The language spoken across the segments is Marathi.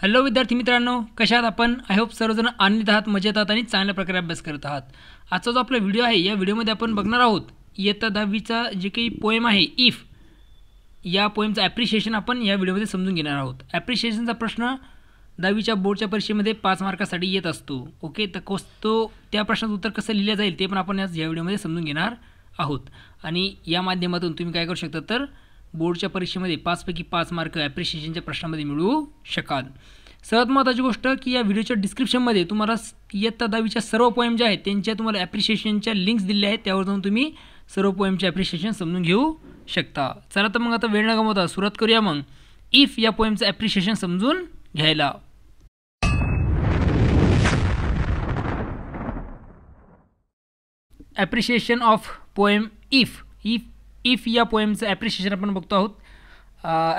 हॅलो विद्यार्थी मित्रांनो कशात आपण आय होप सर्वजण आनंदित आहात मजेत आहात आणि चांगल्या प्रकारे अभ्यास करत आहात आजचा जो आपला व्हिडिओ आहे या व्हिडिओमध्ये आपण बघणार आहोत इयत्ता दहावीचा जे काही पोएम आहे इफ या पोएमचं ॲप्रिशिएशन आपण या व्हिडिओमध्ये समजून घेणार आहोत ॲप्रिशिएशनचा प्रश्न दहावीच्या बोर्डच्या परीक्षेमध्ये पाच मार्कासाठी येत असतो ओके तर कस तो त्या प्रश्नाचं उत्तर कसं लिहिलं जाईल ते पण आपण या व्हिडिओमध्ये समजून घेणार आहोत आणि या माध्यमातून तुम्ही काय करू शकता तर बोर्डच्या परीक्षेमध्ये पाचपैकी पाच मार्क ॲप्रिशिएशनच्या प्रश्नामध्ये मिळू शकाल सर्वात महत्त्वाची गोष्ट की या व्हिडिओच्या डिस्क्रिप्शनमध्ये तुम्हाला इयत्ता दहावीच्या सर्व पोएम ज्या आहेत त्यांच्या तुम्हाला ॲप्रिशिएशनच्या लिंक्स दिल्या आहेत त्यावर जाऊन तुम्ही सर्व पोएमचे ॲप्रिशिएशन समजून घेऊ शकता चला तर मग आता वेळ न गमवता सुरुवात करूया मग इफ या पोएमचं ॲप्रिशिएशन समजून घ्यायला appreciation of poem if if if या पोएमचं ॲप्रिशिएशन आपण बघतो आहोत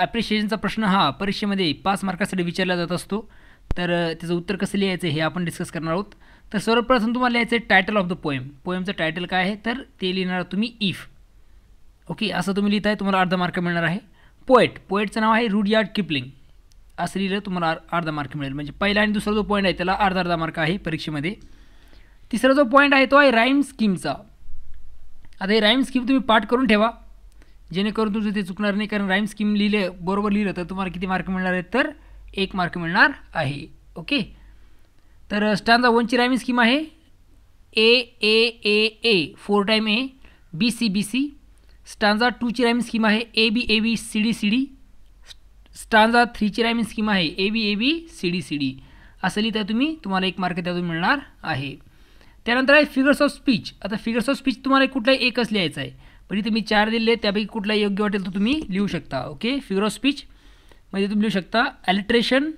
ॲप्रिशिएशनचा प्रश्न हा परीक्षेमध्ये पाच मार्कासाठी विचारला जात असतो तर त्याचं उत्तर कसं लिहायचं हे आपण डिस्कस करणार आहोत तर सर्वप्रथम तुम्हाला लिहायचं आहे टायटल ऑफ द पोएम पोएमचं टायटल काय आहे तर ते लिहिणार तुम्ही इफ ओके असं तुम्ही लिहिताय तुम्हाला अर्धा मार्क मिळणार आहे पोएट पोएटचं नाव आहे रुडयार्ड किपलिंग असं लिहिलं तुम्हाला अर्धा मार्क मिळेल म्हणजे पहिला आणि दुसरा जो पॉईंट आहे त्याला अर्धा अर्धा मार्क आहे परीक्षेमध्ये तिसरा जो पॉईंट आहे तो आहे राईम स्कीमचा आता हे राईम स्कीम तुम्ही पाठ करून ठेवा जेणेकरून तुमचं ते चुकणार नाही कारण राईम स्कीम लिहिले बरोबर लिहिलं तर तुम्हाला किती मार्क मिळणार आहेत तर एक मार्क मिळणार आहे ओके तर स्टांजा वनची रायमिंग स्कीम आहे A A A A four time A B C B C stanza ची रायमिंग स्कीम आहे A B A B C D C D stanza थ्रीची रायमिंग स्कीम आहे A B A B C D C D असं लिहिता तुम्ही तुम्हाला एक मार्क त्यातून मिळणार आहे त्यानंतर आहे फिगर्स ऑफ स्पीच आता फिगर्स ऑफ स्पीच तुम्हाला कुठलाही एकच लिहायचं आहे पण इथे मी चार दिले त्यापैकी कुठला योग्य वाटेल तो तुम्ही लिहू शकता ओके फिगर ऑफ स्पीच म्हणजे तुम्ही लिहू शकता alliteration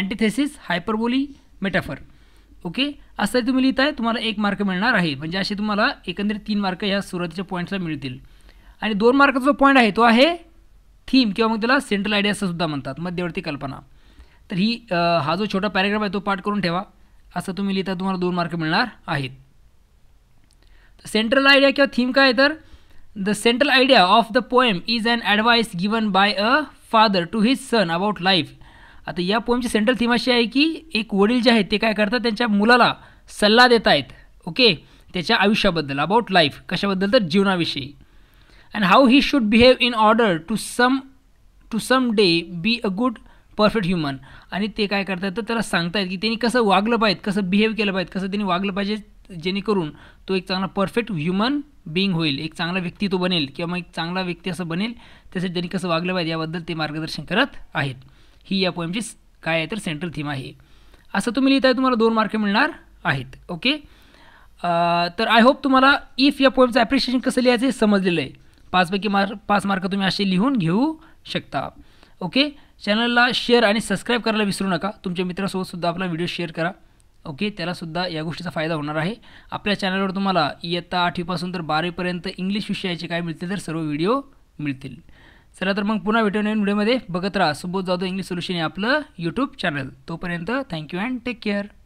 antithesis hyperbole metaphor okay असं तुम्ही लिहित आहे तुम्हाला एक मार्क मिळणार आहे म्हणजे असे तुम्हाला एकंदरीत तीन मार्क ह्या सुरुवातीच्या पॉईंट्सला मिळतील आणि दोन मार्काचा जो पॉईंट आहे तो आहे थीम किंवा मग त्याला सेंट्रल आयडिया असं सुद्धा म्हणतात मध्यवर्ती कल्पना तर ही हा जो छोटा पॅरेग्राफ आहे तो पाठ करून ठेवा असं तुम्ही लिहिता तुम्हाला दोन मार्क मिळणार आहेत सेंट्रल आयडिया किंवा थीम काय तर the central idea of the poem is an advice given by a father to his son about life आता या पोएमची सेंट्रल थीम अशी आहे की एक वडील जे आहेत ते काय करतात त्यांच्या मुलाला सल्ला देत आहेत ओके त्याच्या आयुष्याबद्दल अबाउट लाईफ कशाबद्दल तर जीवनाविषयी and how he should behave in order to some to someday be a good perfect human आणि ते काय करतात तर त्याला सांगतायत की त्यांनी कसं वागलं पाहिजे कसं बिहेव केलं पाहिजे कसं त्यांनी वागलं पाहिजे जेणेकरून तो एक चांगला परफेक्ट ह्युमन बिईंग होईल एक चांगला व्यक्ती तो बनेल किंवा मग एक चांगला व्यक्ती असं बनेल त्यासाठी त्यांनी कसं वागलं पाहिजे याबद्दल ते मार्गदर्शन करत आहेत ही या पोईमची काय आहे तर सेंट्रल थीम आहे असं तुम्ही लिहिताय तुम्हाला दोन मार्क मिळणार आहेत ओके तर आय होप तुम्हाला इफ या पोईमचं ॲप्रिशिएशन कसं लिहायचं हे समजलेलं आहे पाचपैकी मार्क पाच मार्क तुम्ही असे लिहून घेऊ शकता ओके चॅनलला शेअर आणि सबस्क्राईब करायला विसरू नका तुमच्या मित्रासोबतसुद्धा आपला व्हिडिओ शेअर करा ओके त्यालासुद्धा या गोष्टीचा फायदा होणार आहे आपल्या चॅनलवर तुम्हाला इयत्ता आठवीपासून तर बारावीपर्यंत इंग्लिश विषयाचे काय मिळतील तर सर्व व्हिडिओ मिळतील चला तर मग पुन्हा भेटू नवीन व्हिडिओमध्ये बघत राहा सुबोध जाधव इंग्लिश सोल्युशन हे आपलं यूट्यूब चॅनल तोपर्यंत थँक्यू अँड टेक केअर